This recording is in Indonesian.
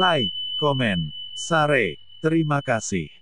Like, komen, share, terima kasih.